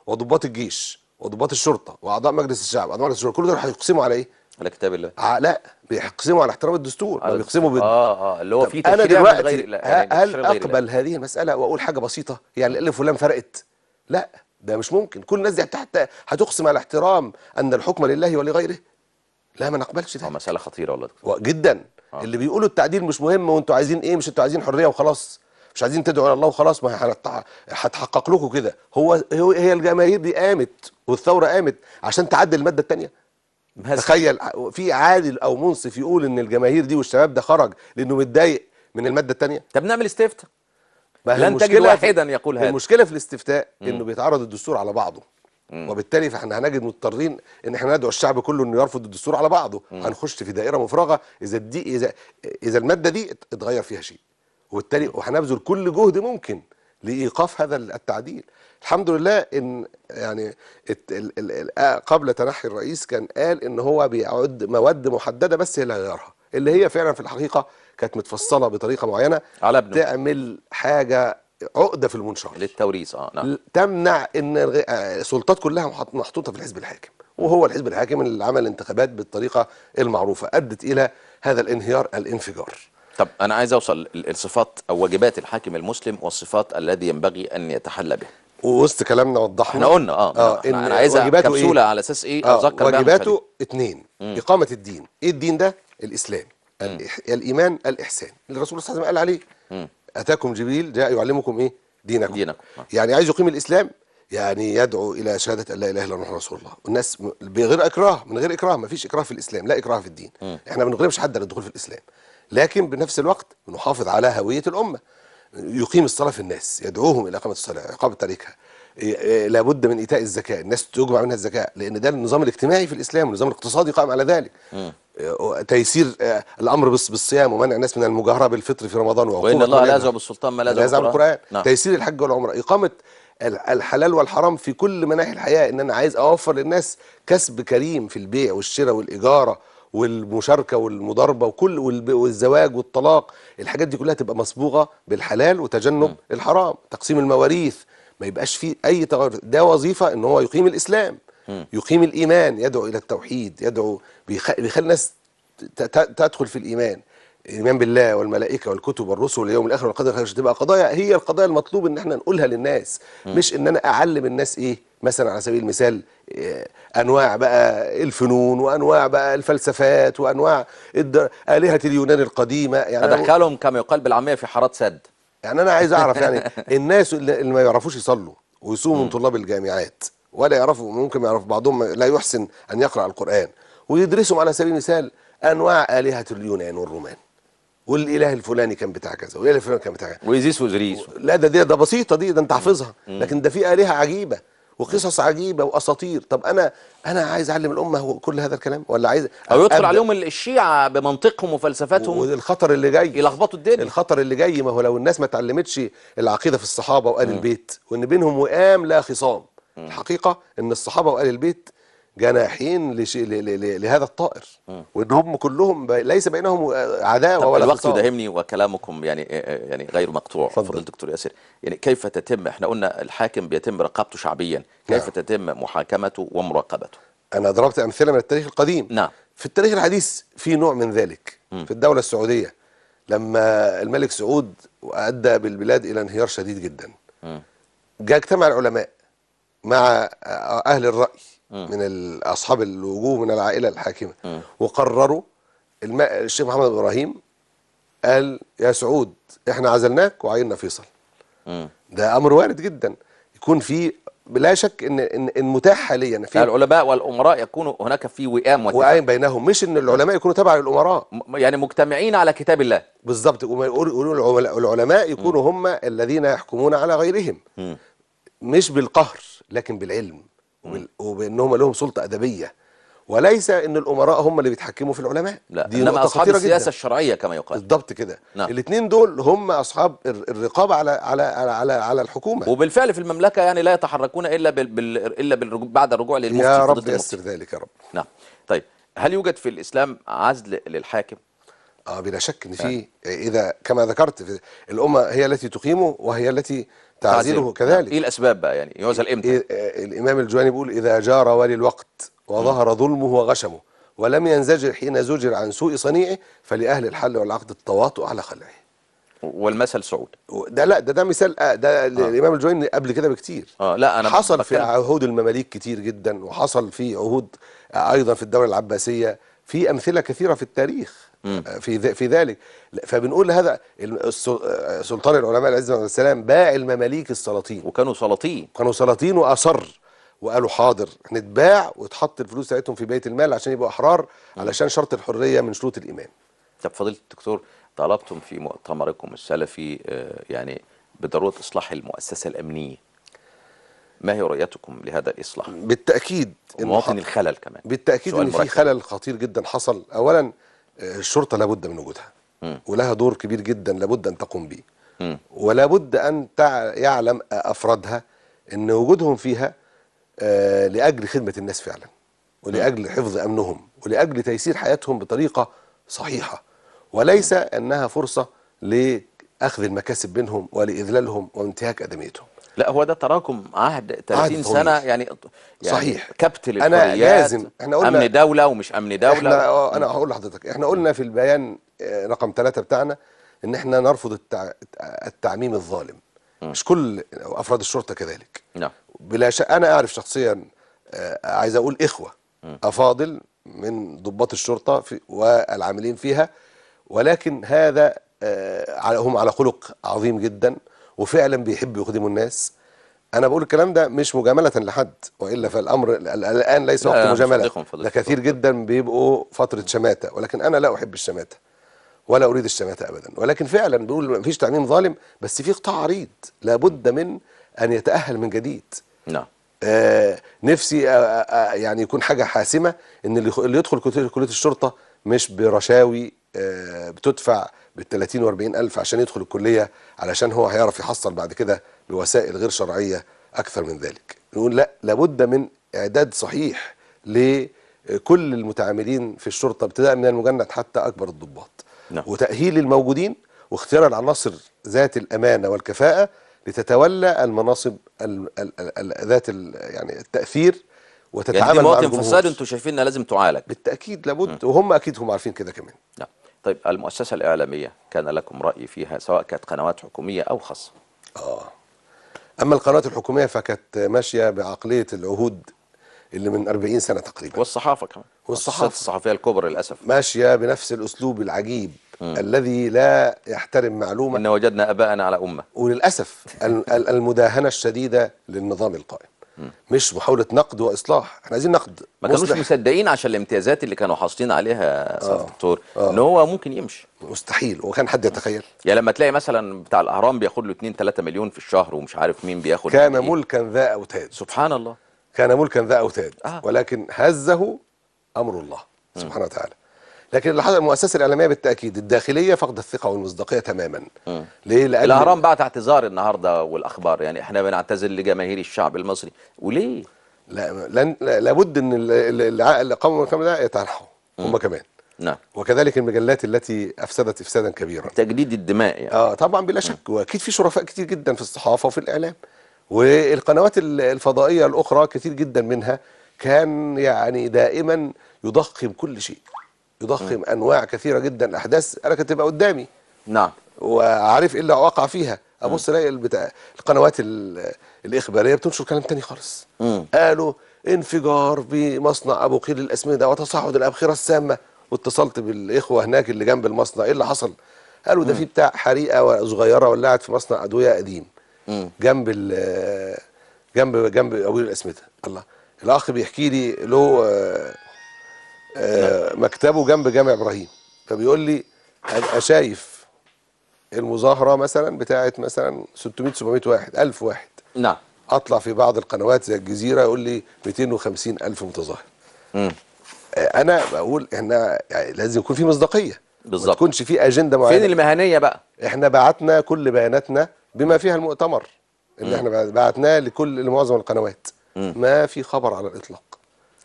B: وضباط الجيش وضباط الشرطه واعضاء مجلس الشعب اعضاء مجلس الشعب كل دول هيقسموا على ايه على كتاب الله لا بيقسموا على احترام الدستور ما بيقسموا بال...
A: اه اه اللي هو في انا دلوقتي يعني هل اقبل
B: هذه المساله واقول حاجه بسيطه يعني اللي فلان فرقت لا ده مش ممكن كل الناس دي حتى هتقسم على احترام ان الحكم لله ولغيره لا ما نقبلش ده مساله خطيره والله دكتور جدا آه. اللي بيقولوا التعديل مش مهم وانتوا عايزين ايه مش انتوا عايزين حريه وخلاص مش عايزين تدعوا الى الله وخلاص ما هتحقق لكم كده هو هي الجماهير دي قامت والثوره قامت عشان تعدل الماده الثانيه تخيل في عادل او منصف يقول ان الجماهير دي والشباب ده خرج لانه متضايق من الماده الثانيه طب نعمل استفتاء
A: لن تجد واحدا يقول هذا
B: المشكله في الاستفتاء انه بيتعرض الدستور على بعضه وبالتالي فاحنا هنجد مضطرين ان احنا ندعو الشعب كله انه يرفض الدستور على بعضه مم. هنخش في دائره مفرغه اذا دي اذا اذا الماده دي اتغير فيها شيء وبالتالي وهنبذل كل جهد ممكن لايقاف هذا التعديل الحمد لله ان يعني قبل تنحي الرئيس كان قال ان هو بيعد مواد محدده بس هي اللي هيغيرها اللي هي فعلا في الحقيقه كانت متفصله بطريقه معينه على تعمل حاجه عقده في المنشار للتوريث اه نعم تمنع ان آه، السلطات كلها محطوطه في الحزب الحاكم وهو الحزب الحاكم اللي عمل انتخابات بالطريقه المعروفه ادت الى هذا الانهيار الانفجار
A: طب انا عايز اوصل الصفات او واجبات الحاكم المسلم والصفات الذي ينبغي ان يتحلى بها
B: ووسط كلامنا وضحنا احنا قلنا اه, آه نعم. إن انا عايز إيه؟ كبسوله إيه؟ على اساس ايه آه اتذكر واجباته اثنين اقامه الدين ايه الدين ده الاسلام الإح... الايمان الاحسان اللي الرسول صلى الله عليه وسلم قال عليه اتاكم جبريل جاء يعلمكم ايه دينكم, دينكم. آه. يعني عايز يقيم الاسلام يعني يدعو الى شهاده ان لا اله الا الله رسول الله الناس بغير اكراه من غير اكراه ما فيش اكراه في الاسلام لا اكراه في الدين م. احنا ما بنغلبش حد على الدخول في الاسلام لكن بنفس الوقت بنحافظ على هويه الامه يقيم الصلاه في الناس يدعوهم الى اقامه الصلاه اقامه تاريخها إيه، إيه، لابد من ايتاء الزكاه الناس تجمع منها الزكاه لان ده النظام الاجتماعي في الاسلام النظام الاقتصادي قائم على ذلك إيه، تيسير آه، الامر بالصيام ومنع الناس من المجاهره بالفطر في رمضان وان الله لا يزعم
A: بالسلطان ما لا يزعم بالقران نعم.
B: تيسير الحج والعمره اقامه الحلال والحرام في كل مناحي الحياه ان انا عايز اوفر للناس كسب كريم في البيع والشراء والاجاره والمشاركه والمضاربه وكل والزواج والطلاق الحاجات دي كلها تبقى مصبوغه بالحلال وتجنب م. الحرام تقسيم المواريث ما يبقاش فيه اي تغير ده وظيفه ان هو يقيم الاسلام يقيم الايمان يدعو الى التوحيد يدعو بيخلي الناس تدخل في الايمان الايمان بالله والملائكه والكتب والرسل واليوم الاخر والقدر خير تبقى قضايا هي القضايا المطلوب ان احنا نقولها للناس مش ان انا اعلم الناس ايه مثلا على سبيل المثال آه، انواع بقى الفنون وانواع بقى الفلسفات وانواع الدر... الهه اليونان القديمه يعني
A: ادخلهم كما يقال بالعاميه في حارات سد
B: يعني انا عايز اعرف يعني الناس اللي ما يعرفوش يصلوا ويصوموا من طلاب الجامعات ولا يعرفوا ممكن يعرف بعضهم لا يحسن ان يقرا القران ويدرسهم على سبيل المثال انواع الهه اليونان والرومان والاله الفلاني كان بتاع كذا والاله الفلاني كان بتاع كذا وإيزيس وإزريس لا ده ده, ده بسيطه دي ده انت حافظها لكن ده في الهه عجيبه وقصص عجيبه واساطير طب انا انا عايز اعلم الامه كل هذا الكلام ولا عايز او يدخل عليهم الشيعه بمنطقهم وفلسفتهم والخطر اللي جاي يلخبطوا الدنيا الخطر اللي جاي ما هو لو الناس ما اتعلمتش العقيده في الصحابه وال البيت وان بينهم وئام لا خصام الحقيقه ان الصحابه وال البيت جناحين لهذا الطائر وان هم كلهم ليس بينهم عداوه ولا الوقت يداهمني
A: وكلامكم يعني آه، آه، يعني غير مقطوع فضل دكتور ياسر يعني كيف تتم احنا قلنا الحاكم بيتم رقابته شعبيا نعم. كيف نعم. تتم محاكمته
B: ومراقبته انا ضربت امثله من التاريخ القديم نعم في التاريخ الحديث في نوع من ذلك م. في الدوله السعوديه لما الملك سعود ادى بالبلاد الى انهيار شديد جدا م. جاء اجتمع العلماء مع اهل الراي من اصحاب الوجوه من العائله الحاكمه وقرروا الشيخ محمد ابراهيم قال يا سعود احنا عزلناك وعيننا فيصل ده امر وارد جدا يكون في لا شك ان ان, إن متاح حاليا في العلماء والامراء يكونوا هناك في وئام وئام بينهم مش ان العلماء يكونوا تبع للامراء يعني مجتمعين على كتاب الله بالظبط العلماء يكونوا هم الذين يحكمون على غيرهم م. مش بالقهر لكن بالعلم وبانهم لهم سلطه ادبيه وليس ان الامراء هم اللي بيتحكموا في العلماء لا دي انما اصحاب السياسه جداً. الشرعيه كما يقال بالضبط كده نعم. الاثنين دول هم اصحاب الرقابه على على على على الحكومه
A: وبالفعل في المملكه يعني لا يتحركون الا بال بال الا بالرجوع بعد الرجوع للمفتي يا رب يسر
B: ذلك يا رب نعم
A: طيب هل يوجد في الاسلام عزل للحاكم
B: اه بلا شك ان في نعم. اذا كما ذكرت الامه هي التي تقيمه وهي التي تعزيره كذلك نعم. ايه الاسباب بقى يعني يعزل امتى إيه،, إيه الامام الجواني بيقول اذا جار ولي الوقت وظهر ظلمه وغشمه ولم ينزجر حين زجر عن سوء صنيعه فلاهل الحل والعقد التواطؤ على خلعه والمثل سعود ده لا ده ده مثال آه، ده آه. الامام الجويني قبل كده بكتير
A: اه لا انا حصل في عهود
B: المماليك كتير جدا وحصل في عهود ايضا في الدوله العباسيه في امثله كثيره في التاريخ آه، في في ذلك فبنقول هذا آه، سلطان العلماء العزه والسلام باع المماليك السلاطين وكانوا سلاطين كانوا سلاطين واصر وقالوا حاضر نتباع وتحط الفلوس بتاعتهم في بيت المال عشان يبقوا احرار علشان شرط الحريه من شروط الايمان
A: طب فضيله الدكتور طلبتم في مؤتمركم السلفي آه، يعني بضروره اصلاح المؤسسه الامنيه ما هي رؤيتكم لهذا الاصلاح بالتاكيد مواطن الخلل كمان
B: بالتاكيد ان في خلل خطير جدا حصل اولا الشرطه لابد من وجودها ولها دور كبير جدا لابد ان تقوم به ولابد ان يعلم افرادها ان وجودهم فيها آه، لاجل خدمه الناس فعلا ولاجل حفظ امنهم ولاجل تيسير حياتهم بطريقه صحيحه وليس انها فرصه لاخذ المكاسب منهم ولاذلالهم وانتهاك ادميتهم
A: لا هو ده تراكم عهد 30 سنه يعني, يعني صحيح
B: كبت انا لازم احنا قلنا امن
A: دوله ومش امن دوله احنا آه، انا هقول
B: لحضرتك احنا قلنا في البيان آه، رقم ثلاثة بتاعنا ان احنا نرفض التع... التعميم الظالم م. مش كل افراد الشرطه كذلك نعم بلا شك انا اعرف شخصيا آه، عايز اقول اخوه م. افاضل من ضباط الشرطه في والعاملين فيها ولكن هذا هم على خلق عظيم جدا وفعلا بيحبوا يخدموا الناس انا بقول الكلام ده مش مجامله لحد والا فالامر الان ليس وقت مجامله ده كثير جدا بيبقوا فتره شماته ولكن انا لا احب الشماته ولا اريد الشماته ابدا ولكن فعلا بيقول مفيش تعميم ظالم بس في قطاع عريض لابد من ان يتاهل من جديد نعم آه نفسي آه آه, آه، يعني يكون حاجه حاسمه ان اللي يدخل كليه الشرطه مش برشاوي آه، بتدفع بال 30 و 40 ألف عشان يدخل الكلية علشان هو هيعرف يحصل بعد كده بوسائل غير شرعية أكثر من ذلك نقول لا لابد من إعداد صحيح لكل المتعاملين في الشرطة ابتداء من المجند حتى أكبر الضباط نعم. وتأهيل الموجودين واختيار العناصر ذات الأمانة والكفاءة لتتولى المناصب ذات يعني التأثير وتتعامل يعني مع الجمهور انتم شايفينها لازم تعالج بالتأكيد لابد م. وهم أكيد هم عارفين كده كمان نعم طيب
A: المؤسسة الإعلامية كان لكم رأي فيها سواء كانت قنوات حكومية أو خاصة آه
B: أما القنوات الحكومية فكانت ماشية بعقلية العهود اللي من 40 سنة تقريبا
A: والصحافة كمان والصحافة الصحفية الكبرى للأسف
B: ماشية بنفس الأسلوب العجيب م. الذي لا يحترم معلومة إن وجدنا أباءنا على أمة وللأسف المداهنة الشديدة للنظام القائم مش محاوله نقد واصلاح احنا عايزين نقد ما كانوش مصلح.
A: مصدقين عشان الامتيازات اللي كانوا حاصلين عليها يا آه. دكتور آه. ان هو ممكن
B: يمشي مستحيل وكان حد يتخيل
A: يعني لما تلاقي مثلا بتاع الاهرام بياخد له 2 3 مليون في الشهر ومش عارف مين بياخد كان
B: ملكا ذا اوتاد سبحان الله كان ملكا ذا اوتاد آه. ولكن هزه امر الله سبحانه وتعالى لكن اللي حصل المؤسسه الاعلاميه بالتاكيد الداخليه فقد الثقه والمصداقيه تماما آه. ليه لأن الاهرام
A: بعت اعتذار النهارده والاخبار يعني احنا بنعتذر لجماهير الشعب المصري وليه
B: لا لن لابد ان اللي قاموا بالكلام ده يطرحوا آه. هم كمان نعم وكذلك المجلات التي افسدت افسادا كبيرا تجديد الدماء يعني اه طبعا بلا شك آه. واكيد في شرفاء كتير جدا في الصحافه وفي الاعلام والقنوات الفضائيه الاخرى كتير جدا منها كان يعني دائما يضخم كل شيء يضخم انواع كثيره جدا احداث انا كانت تبقى قدامي نعم وعارف ايه اللي وقع فيها ابص الاقي البتاع القنوات الاخباريه بتنشر كلام تاني خالص مم. قالوا انفجار بمصنع ابو قير للاسمده وتصاعد الابخره السامه واتصلت بالاخوه هناك اللي جنب المصنع ايه اللي حصل قالوا ده في بتاع حريقه صغيره ولعت في مصنع ادويه قديم مم. جنب جنب جنب ابو الاسمده الله الاخ بيحكي لي له آه، نعم. مكتبه جنب جامع ابراهيم فبيقول لي ابقى شايف المظاهره مثلا بتاعه مثلا 600 700 واحد 1000 واحد نعم اطلع في بعض القنوات زي الجزيره يقول لي 250 الف متظاهر امم انا بقول احنا يعني لازم يكون في مصداقيه بالظبط ما تكونش في اجنده معينه فين المهنيه بقى احنا بعتنا كل بياناتنا بما فيها المؤتمر اللي مم. احنا بعتناه لكل لمعظم القنوات مم. ما في خبر على الاطلاق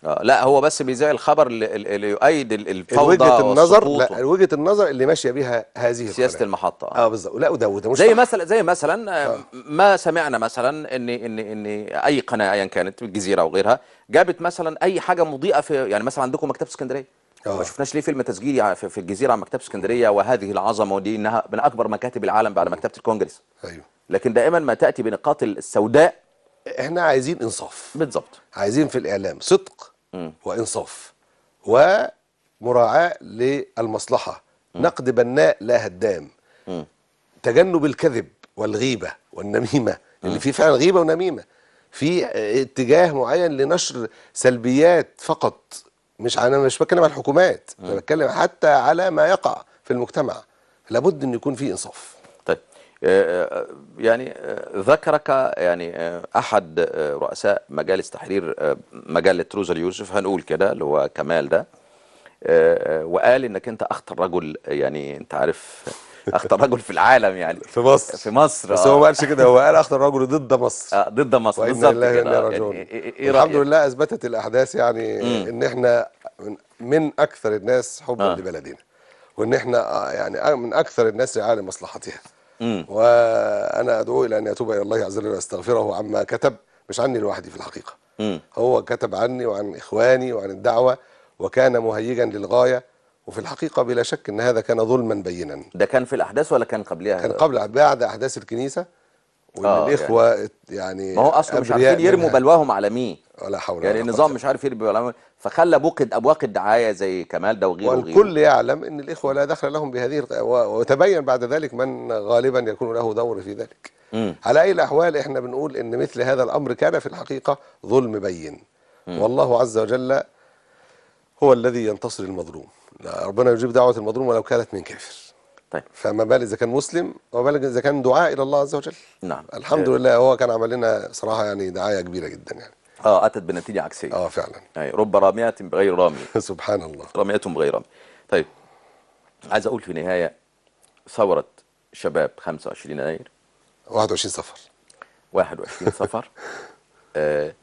A: آه، لا هو بس بيذيع الخبر اللي يؤيد الفوضى وجهه النظر لا
B: وجهه النظر اللي ماشيه بها هذه سياسه القناة. المحطه اه بالظبط لا وده وده مش زي مثلا زي
A: مثلا آه،, آه. ما سمعنا مثلا ان ان ان اي قناه ايا كانت الجزيره وغيرها جابت مثلا اي حاجه مضيئه في يعني مثلا عندكم مكتبه اسكندريه أوه. ما شفناش ليه فيلم تسجيلي في الجزيره عن مكتبه اسكندريه وهذه العظمه ودي انها من اكبر مكاتب العالم بعد أيوه. مكتبه الكونجرس ايوه لكن دائما ما تاتي
B: بنقاط السوداء احنا عايزين انصاف بالظبط عايزين في الاعلام صدق وانصاف ومراعاه للمصلحه نقد بناء لا هدام تجنب الكذب والغيبه والنميمه اللي في فعلا غيبه ونميمه في اتجاه معين لنشر سلبيات فقط مش انا مش بتكلم على الحكومات انا بتكلم حتى على ما يقع في المجتمع لابد ان يكون في انصاف
A: آه، آه، آه، يعني ذكرك يعني احد رؤساء مجالس تحرير مجله روزا اليوسف هنقول كده اللي هو كمال ده وقال انك انت اخطر رجل يعني انت عارف اخطر رجل في العالم يعني في مصر في مصر بس هو ما قالش كده هو قال اخطر
B: رجل ضد مصر آه ضد مصر بالظبط كده يعني إيه, إيه،, إيه الحمد لله اثبتت الاحداث يعني مم. ان احنا من اكثر الناس حبا آه. لبلدنا وان احنا يعني من اكثر الناس رعايه لمصلحتها وانا ادعو الى ان يتوب الى الله عز وجل ويستغفره عما كتب مش عني لوحدي في الحقيقه مم. هو كتب عني وعن اخواني وعن الدعوه وكان مهيجا للغايه وفي الحقيقه بلا شك ان هذا كان ظلما بينا ده كان في الاحداث ولا كان قبلها كان قبل بعد احداث الكنيسه وان آه يعني الاخوه يعني, يعني ما هو اصلا مش عارفين يرموا بلواهم على مين ولا حول يعني النظام مش عارف يرمي
A: بلواهم فخلى بوقد ابواق الدعايه زي كمال ده وغيره والكل
B: يعلم ان الاخوه لا دخل لهم بهذه وتبين بعد ذلك من غالبا يكون له دور في ذلك م. على اي الاحوال احنا بنقول ان مثل هذا الامر كان في الحقيقه ظلم بين م. والله عز وجل هو الذي ينتصر المظلوم ربنا يجيب دعوه المظلوم ولو كانت من كافر طيب فما بالك اذا كان مسلم وما بالك اذا كان دعاء الى الله عز وجل
A: نعم الحمد آه.
B: لله هو كان عمل لنا صراحه يعني دعايه كبيره جدا يعني
A: اه اتت بنتيجه عكسيه اه فعلا يعني رب راميه بغير رامي سبحان الله راميه بغير رامي طيب عايز اقول في النهايه ثوره شباب 25 يناير 21 صفر 21 صفر آه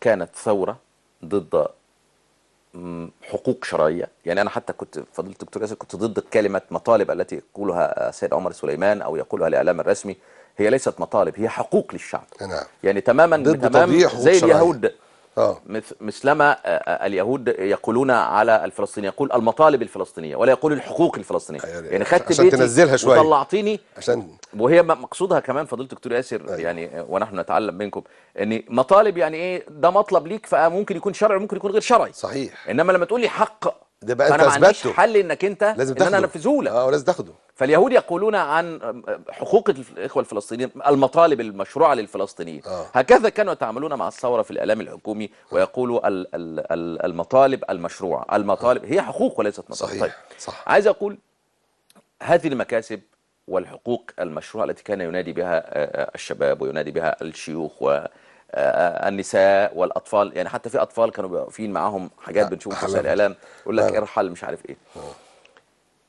A: كانت ثوره ضد حقوق شرعيه يعني انا حتى كنت فضيله الدكتور ياسر كنت ضد كلمه مطالب التي يقولها السيد عمر سليمان او يقولها الاعلام الرسمي هي ليست مطالب هي حقوق للشعب نعم. يعني تماما تمام زي اليهود آه. مثلما آه، آه، اليهود يقولون على الفلسطينيين يقول المطالب الفلسطينيه ولا يقول الحقوق الفلسطينيه يعني, يعني خدت عشان بيتي تنزلها شويه وطلعتيني عشان وهي مقصودها كمان فضيله الدكتور ياسر أيوة. يعني آه، ونحن نتعلم منكم ان مطالب يعني ايه ده مطلب ليك فممكن يكون شرعي ممكن يكون غير شرعي صحيح انما لما تقول لي حق ده بقى انت اثبتته حل انك انت لازم ان انا انفذه لك اه لازم تاخده فاليهود يقولون عن حقوق الاخوه الفلسطينيين المطالب المشروعه للفلسطينيين آه. هكذا كانوا يتعاملون مع الثوره في الاعلام الحكومي ويقولوا الـ الـ المطالب المشروعه المطالب آه. هي حقوق وليست مطالب صحيح. طيب صح. عايز اقول هذه المكاسب والحقوق المشروعه التي كان ينادي بها آه، آه، الشباب وينادي بها الشيوخ و آه، النساء والاطفال يعني حتى في اطفال كانوا واقفين معاهم حاجات بنشوفها في وسائل الاعلام يقول لك ارحل مش عارف ايه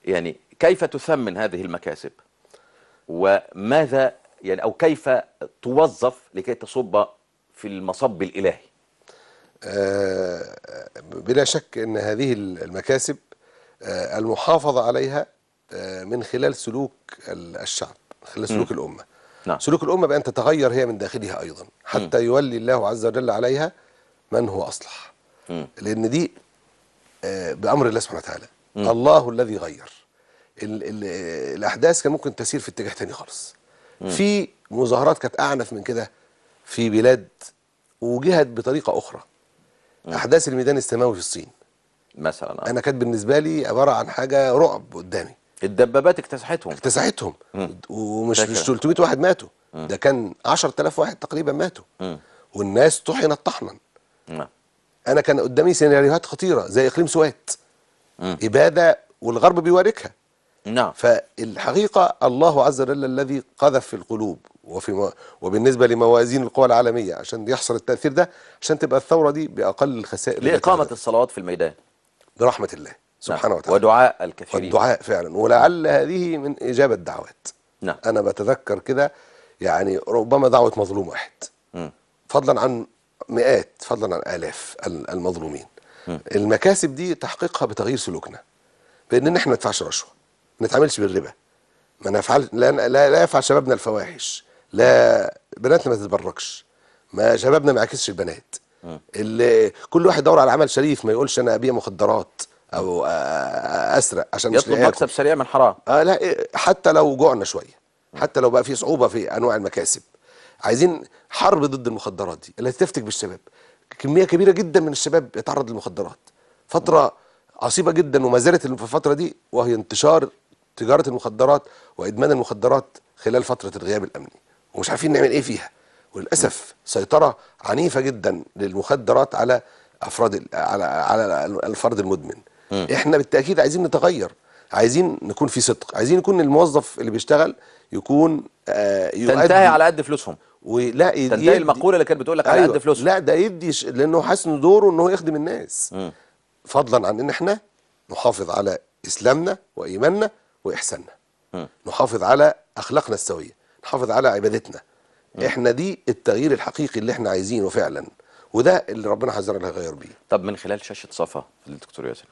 A: يعني كيف تثمن هذه المكاسب وماذا يعني او كيف توظف لكي تصب في المصب الالهي
B: آه، بلا شك ان هذه المكاسب آه، المحافظه عليها من خلال سلوك الشعب من خلال سلوك م. الامه نعم. سلوك الأمة بأن تتغير هي من داخلها أيضا حتى م. يولي الله عز وجل عليها من هو أصلح م. لأن دي آه، بأمر الله سبحانه وتعالى م. الله الذي غير الـ الـ الأحداث كان ممكن تسير في اتجاه تاني خالص في مظاهرات كانت أعنف من كده في بلاد وجهت بطريقة أخرى م. أحداث الميدان السماوي في الصين مثلا آه. أنا كانت بالنسبة لي عبارة عن حاجة رعب قدامي الدبابات اكتسحتهم اكتسحتهم ومش مش 300 واحد ماتوا ده كان 10000 واحد تقريبا ماتوا والناس طحنت طحنا نعم. انا كان قدامي سيناريوهات خطيره زي اقليم سوات اباده والغرب بيوريكها نعم فالحقيقه الله عز وجل الذي قذف في القلوب وفي مو... وبالنسبه لموازين القوى العالميه عشان يحصل التاثير ده عشان تبقى الثوره دي باقل الخسائر
A: لاقامه الصلوات في الميدان
B: برحمه الله نعم. سبحانه
A: وتعالى ودعاء الكثيرين والدعاء
B: فعلا ولعل هذه من إجابة الدعوات نعم. أنا بتذكر كده يعني ربما دعوة مظلوم واحد م. فضلا عن مئات فضلا عن آلاف المظلومين م. المكاسب دي تحقيقها بتغيير سلوكنا بأن احنا ما ندفعش رشوة ما نتعاملش بالربا ما نفعل لا, لا, لا يفعل شبابنا الفواحش لا بناتنا ما تتبركش ما شبابنا ما يعكسش البنات اللي كل واحد يدور على عمل شريف ما يقولش انا ابيع مخدرات او اسرق عشان مش يطلب مكسب
A: سريع من حرام
B: اه لا إيه، حتى لو جوعنا شويه حتى لو بقى في صعوبه في انواع المكاسب عايزين حرب ضد المخدرات دي التي تفتك بالشباب كميه كبيره جدا من الشباب يتعرض للمخدرات فتره عصيبه جدا وما زالت في الفتره دي وهي انتشار تجاره المخدرات وادمان المخدرات خلال فتره الغياب الامني ومش عارفين نعمل ايه فيها وللاسف سيطره عنيفه جدا للمخدرات على افراد على على الفرد المدمن م. احنا بالتاكيد عايزين نتغير عايزين نكون في صدق عايزين يكون الموظف اللي بيشتغل يكون آه تنتهي على قد فلوسهم ولا تنتهي المقوله اللي كانت بتقول لك أيوة على قد أيوة. فلوسهم لا ده يدي ش... لانه حاسس ان دوره ان هو يخدم الناس م. فضلا عن ان احنا نحافظ على اسلامنا وايماننا واحساننا نحافظ على اخلاقنا السويه نحافظ على عبادتنا م. احنا دي التغيير الحقيقي اللي احنا عايزينه فعلا وده اللي ربنا عز وجل هيغير بيه طب من
A: خلال شاشه صفا للدكتور ياسر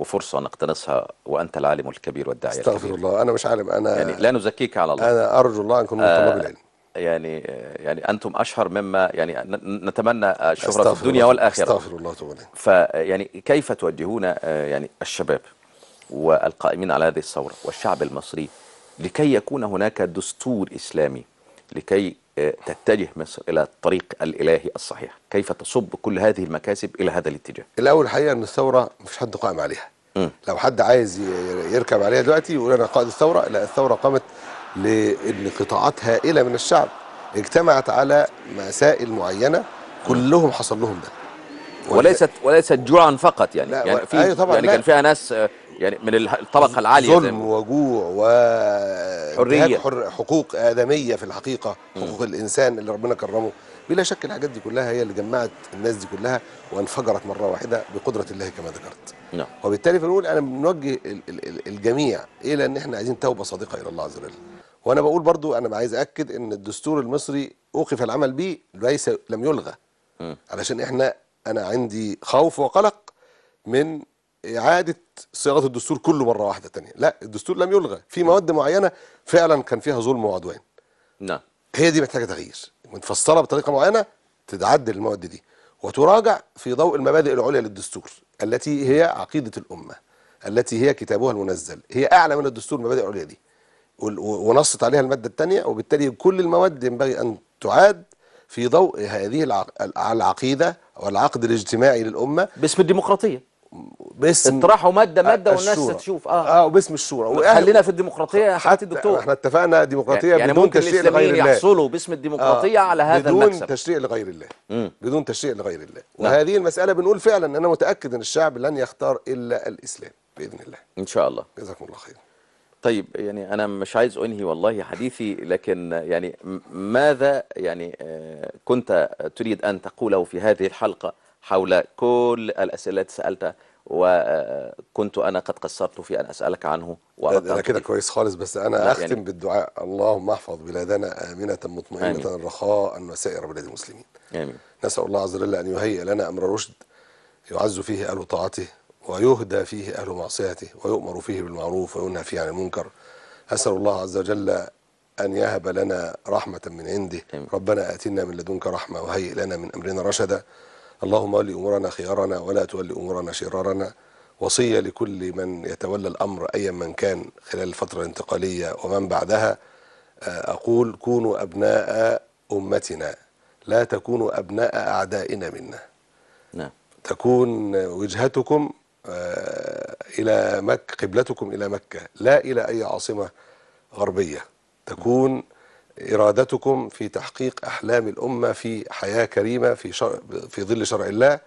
A: وفرصة نقتنصها وأنت العالم الكبير والداعي الكبير استغفر
B: الله أنا مش عالم أنا يعني لا
A: نزكيك على الله أنا أرجو الله أن نكون من طلاب آه، العلم يعني آه، يعني انتم اشهر مما يعني نتمنى الشهره في الدنيا والاخره استغفر الله وتعالى فيعني كيف توجهون آه، يعني الشباب والقائمين على هذه الثوره والشعب المصري لكي يكون هناك دستور اسلامي لكي تتجه مصر إلى الطريق الإلهي الصحيح كيف تصب كل هذه المكاسب إلى هذا الاتجاه
B: الأول الحقيقة أن الثورة مفيش حد قائم عليها م. لو حد عايز يركب عليها دلوقتي يقول أنا قائد الثورة لا الثورة قامت لأن قطاعات هائلة من الشعب اجتمعت على مسائل معينة كلهم حصل لهم ده وليست وليست
A: جوعا فقط يعني يعني في أيوة طبعا يعني كان فيها ناس يعني من الطبقه العاليه ظلم
B: وجوع وحريه حر حقوق ادميه في الحقيقه حقوق م. الانسان اللي ربنا كرمه بلا شك الحاجات دي كلها هي اللي جمعت الناس دي كلها وانفجرت مره واحده بقدره الله كما ذكرت نعم وبالتالي فنقول انا بنوجه الجميع الى ان احنا عايزين توبه صادقه الى الله عز وجل وانا بقول برضو انا عايز اكد ان الدستور المصري اوقف العمل به ليس لم يلغى م. علشان احنا انا عندي خوف وقلق من اعاده صياغه الدستور كله مره واحده تانية لا الدستور لم يلغى في مواد معينه فعلا كان فيها ظلم وعدوان نعم هي دي محتاجه تغيير متفصله بطريقه معينه تتعدل المواد دي وتراجع في ضوء المبادئ العليا للدستور التي هي عقيده الامه التي هي كتابها المنزل هي اعلى من الدستور المبادئ العليا دي ونصت عليها الماده الثانيه وبالتالي كل المواد ينبغي ان تعاد في ضوء هذه العقيده والعقد الاجتماعي للامه باسم الديمقراطيه باسم اطرحوا ماده ماده آه، والناس تشوف اه اه وباسم الشورى خلينا في الديمقراطيه يا حياه الدكتور احنا اتفقنا ديمقراطيه يعني بدون تشريع لغير الله يحصلوا باسم الديمقراطيه آه على هذا بدون المكسب بدون تشريع لغير الله مم. بدون تشريع لغير الله نعم. وهذه المساله بنقول فعلا انا متاكد ان الشعب لن يختار الا الاسلام باذن الله ان شاء الله جزاكم الله خير
A: طيب يعني انا مش عايز انهي والله حديثي لكن يعني ماذا يعني آه، كنت تريد ان تقوله في هذه الحلقه حول كل الأسئلة التي سألتها وكنت أنا قد قصرت في أن أسألك عنه أنا كده كويس خالص بس أنا أختم يعني
B: بالدعاء اللهم احفظ بلادنا آمنة مطمئنة رخاء وسائر بلاد المسلمين آمين نسأل الله عز وجل أن يهيئ لنا أمر رشد يعز فيه أهل طاعته ويهدى فيه أهل معصيته ويؤمر فيه بالمعروف وينهى فيه عن المنكر أسأل الله عز وجل أن يهب لنا رحمة من عنده آمين. ربنا آتنا من لدنك رحمة وهيئ لنا من أمرنا رشدا اللهم ول أمورنا خيارنا ولا تولي أمورنا شرارنا وصية لكل من يتولى الأمر أيا من كان خلال الفترة الانتقالية ومن بعدها آه، أقول كونوا أبناء أمتنا لا تكونوا أبناء أعدائنا منا نعم. تكون وجهتكم آه، إلى مكة قبلتكم إلى مكة لا إلى أي عاصمة غربية تكون إرادتكم في تحقيق أحلام الأمة في حياة كريمة في, شر في ظل شرع الله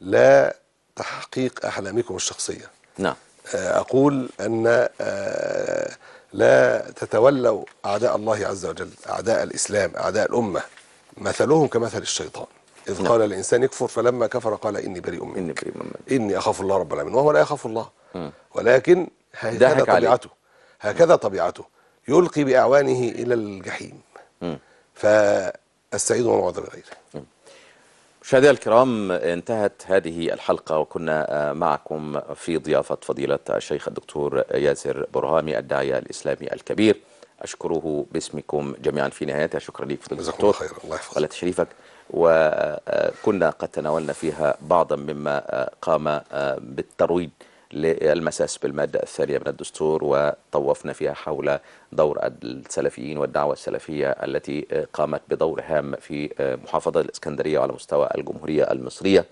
B: لا تحقيق أحلامكم الشخصية نعم آه، أقول أن آه، لا تتولوا أعداء الله عز وجل أعداء الإسلام أعداء الأمة مثلهم كمثل الشيطان إذ نعم. قال الإنسان يكفر فلما كفر قال إني بريء منك إني, بريء منك. إني أخاف الله رب العالمين وهو لا يخاف الله م. ولكن هكذا طبيعته هكذا طبيعته يلقي بأعوانه إلى الجحيم م. فالسعيد من وعد بغيره
A: مشاهدينا الكرام انتهت هذه الحلقة وكنا آه، معكم في ضيافة فضيلة الشيخ الدكتور ياسر برهامي الداعية الإسلامي الكبير أشكره باسمكم جميعا في نهايتها شكرا لك فضيلة الدكتور خير الله يحفظك على تشريفك وكنا آه، قد تناولنا فيها بعضا مما آه، قام بالترويج للمساس بالمادة الثانية من الدستور وطوفنا فيها حول دور السلفيين والدعوة السلفية التي قامت بدور هام في محافظة الإسكندرية وعلى مستوى الجمهورية المصرية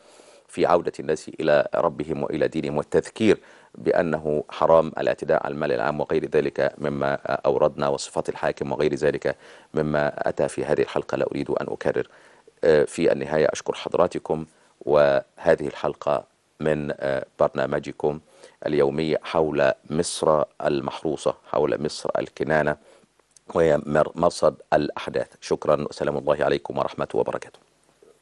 A: في عودة الناس إلى ربهم وإلى دينهم والتذكير بأنه حرام الاعتداء على المال العام وغير ذلك مما أوردنا وصفات الحاكم وغير ذلك مما أتى في هذه الحلقة لا أريد أن أكرر في النهاية أشكر حضراتكم وهذه الحلقة من برنامجكم اليومي حول مصر المحروسة حول مصر الكنانة وهي مرصد الأحداث شكرا وسلام الله عليكم ورحمة وبركاته